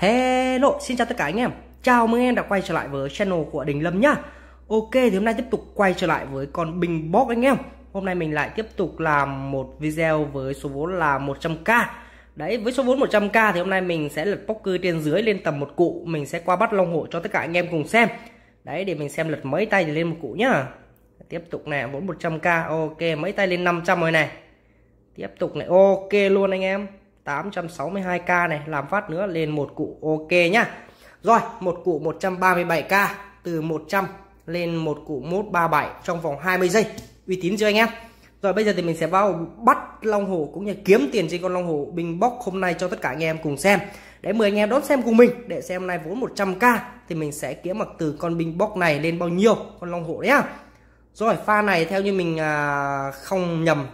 Hello, xin chào tất cả anh em Chào mừng em đã quay trở lại với channel của Đình Lâm nhá Ok, thì hôm nay tiếp tục quay trở lại với con bình box anh em Hôm nay mình lại tiếp tục làm một video với số vốn là 100k Đấy, với số vốn 100k thì hôm nay mình sẽ lật poker trên dưới lên tầm một cụ Mình sẽ qua bắt long hộ cho tất cả anh em cùng xem Đấy, để mình xem lật mấy tay thì lên một cụ nhá Tiếp tục này, vốn 100k, ok, mấy tay lên 500 rồi này Tiếp tục này, ok luôn anh em 862k này làm phát nữa lên một cụ ok nhá rồi một cụ 137k từ 100 lên một cụ 137 trong vòng 20 giây uy tín chưa anh em rồi bây giờ thì mình sẽ vào bắt long hổ cũng như kiếm tiền trên con long hổ bình bóc hôm nay cho tất cả anh em cùng xem để mời anh em đón xem cùng mình để xem nay vốn 100k thì mình sẽ kiếm mặc từ con bình bóc này lên bao nhiêu con long hổ đấy nhá rồi pha này theo như mình à, không nhầm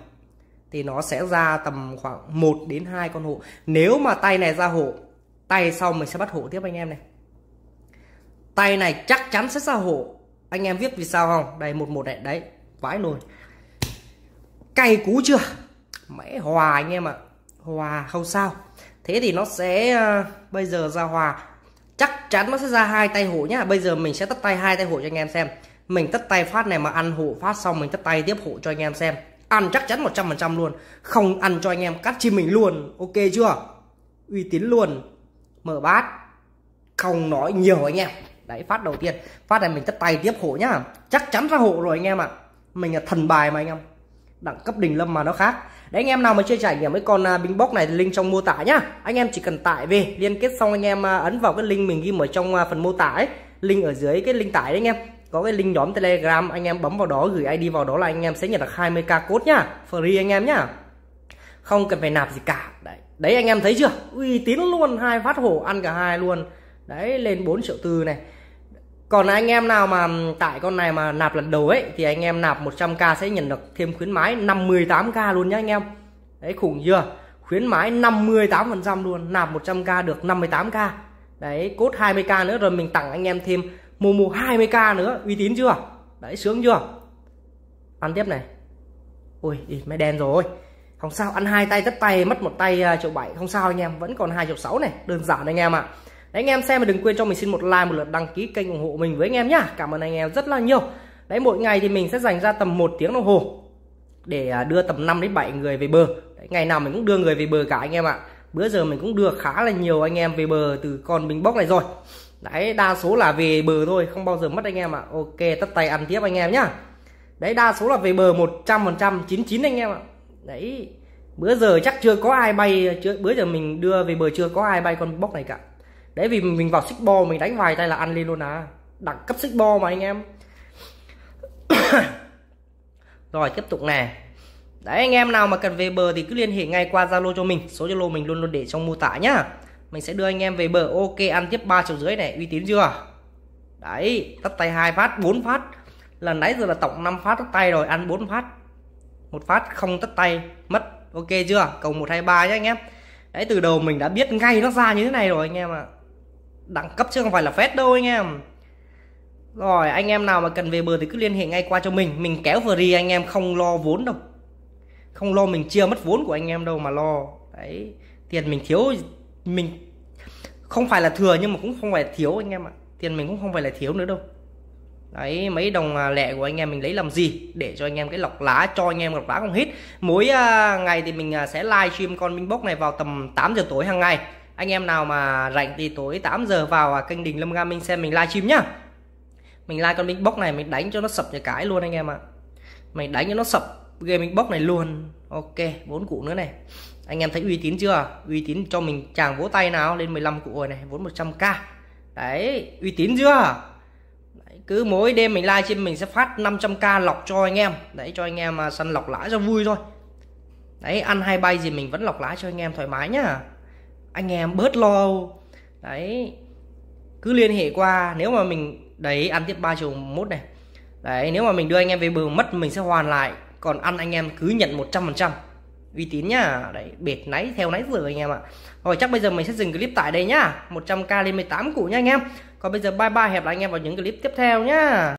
thì nó sẽ ra tầm khoảng 1 đến 2 con hộ nếu mà tay này ra hộ tay sau mình sẽ bắt hộ tiếp anh em này tay này chắc chắn sẽ ra hộ anh em biết vì sao không đây một một này đấy vãi nồi cay cú chưa mẹ hòa anh em ạ à. hòa không sao thế thì nó sẽ ờ, bây giờ ra hòa chắc chắn nó sẽ ra hai tay hộ nhá bây giờ mình sẽ tắt tay hai tay hộ cho anh em xem mình tắt tay phát này mà ăn hộ phát xong mình tắt tay tiếp hộ cho anh em xem ăn chắc chắn 100% luôn không ăn cho anh em cắt chim mình luôn ok chưa uy tín luôn mở bát không nói nhiều anh em đấy phát đầu tiên phát này mình tất tay tiếp hộ nhá chắc chắn ra hộ rồi anh em ạ à. mình là thần bài mà anh em đẳng cấp đỉnh lâm mà nó khác đấy anh em nào mà chưa trải nghiệm cái con à, binh box này thì link trong mô tả nhá anh em chỉ cần tải về liên kết xong anh em à, ấn vào cái link mình ghi ở trong à, phần mô tả ấy link ở dưới cái link tải đấy anh em có cái link nhóm telegram anh em bấm vào đó gửi id vào đó là anh em sẽ nhận được 20k cốt nhá free anh em nhá không cần phải nạp gì cả đấy đấy anh em thấy chưa uy tín luôn hai phát hổ ăn cả hai luôn đấy lên 4 triệu tư này còn anh em nào mà tại con này mà nạp lần đầu ấy thì anh em nạp 100k sẽ nhận được thêm khuyến mãi 58k luôn nhá anh em đấy khủng chưa khuyến mãi 58% phần trăm luôn nạp 100k được 58k đấy cốt 20k nữa rồi mình tặng anh em thêm mua mua 20k nữa uy tín chưa đấy sướng chưa ăn tiếp này ui đi máy đen rồi không sao ăn hai tay tất tay mất một tay à, triệu bảy không sao anh em vẫn còn hai triệu sáu này đơn giản anh em ạ đấy anh em xem mà đừng quên cho mình xin một like một lượt đăng ký kênh ủng hộ mình với anh em nhá cảm ơn anh em rất là nhiều đấy mỗi ngày thì mình sẽ dành ra tầm một tiếng đồng hồ để à, đưa tầm 5 đến 7 người về bờ đấy, ngày nào mình cũng đưa người về bờ cả anh em ạ bữa giờ mình cũng đưa khá là nhiều anh em về bờ từ con bình bốc này rồi đấy đa số là về bờ thôi không bao giờ mất anh em ạ ok tất tay ăn tiếp anh em nhá đấy đa số là về bờ 100% 99 anh em ạ đấy bữa giờ chắc chưa có ai bay chưa bữa giờ mình đưa về bờ chưa có ai bay con bóc này cả đấy vì mình vào xích bo mình đánh vài tay là ăn lên luôn à đẳng cấp xích bo mà anh em rồi tiếp tục nè, đấy anh em nào mà cần về bờ thì cứ liên hệ ngay qua zalo cho mình số zalo mình luôn luôn để trong mô tả nhá mình sẽ đưa anh em về bờ ok ăn tiếp ba triệu rưỡi này uy tín chưa đấy tắt tay hai phát bốn phát lần nãy giờ là tổng 5 phát tắt tay rồi ăn bốn phát một phát không tắt tay mất ok chưa cầu một hai ba nhé anh em đấy từ đầu mình đã biết ngay nó ra như thế này rồi anh em ạ à. đẳng cấp chứ không phải là phép đâu anh em rồi anh em nào mà cần về bờ thì cứ liên hệ ngay qua cho mình Mình kéo free anh em không lo vốn đâu Không lo mình chia mất vốn của anh em đâu mà lo Đấy Tiền mình thiếu mình không phải là thừa nhưng mà cũng không phải thiếu anh em ạ tiền mình cũng không phải là thiếu nữa đâu đấy mấy đồng à, lẻ của anh em mình lấy làm gì để cho anh em cái lọc lá cho anh em lọc lá không hít mỗi uh, ngày thì mình uh, sẽ live stream con minh bốc này vào tầm 8 giờ tối hàng ngày anh em nào mà rảnh thì tối 8 giờ vào uh, kênh đình lâm ga minh xem mình live stream nhá mình like con minh bốc này mình đánh cho nó sập nhà cái luôn anh em ạ à. mình đánh cho nó sập mình bóc này luôn ok bốn cụ nữa này anh em thấy uy tín chưa uy tín cho mình chàng vỗ tay nào lên 15 cụ rồi này vốn 100k đấy uy tín chưa đấy, cứ mỗi đêm mình like trên mình sẽ phát 500k lọc cho anh em đấy cho anh em mà săn lọc lãi cho vui thôi đấy ăn hai bay gì mình vẫn lọc lãi cho anh em thoải mái nhá anh em bớt lo đấy cứ liên hệ qua nếu mà mình đấy ăn tiếp ba triệu mốt này đấy nếu mà mình đưa anh em về bờ mất mình sẽ hoàn lại còn ăn anh em cứ nhận 100% uy tín nhá đấy bệt náy theo nãy vừa anh em ạ rồi chắc bây giờ mình sẽ dừng clip tại đây nhá 100k lên 18 củ nhá anh em còn bây giờ bye bye hẹp lại anh em vào những clip tiếp theo nhá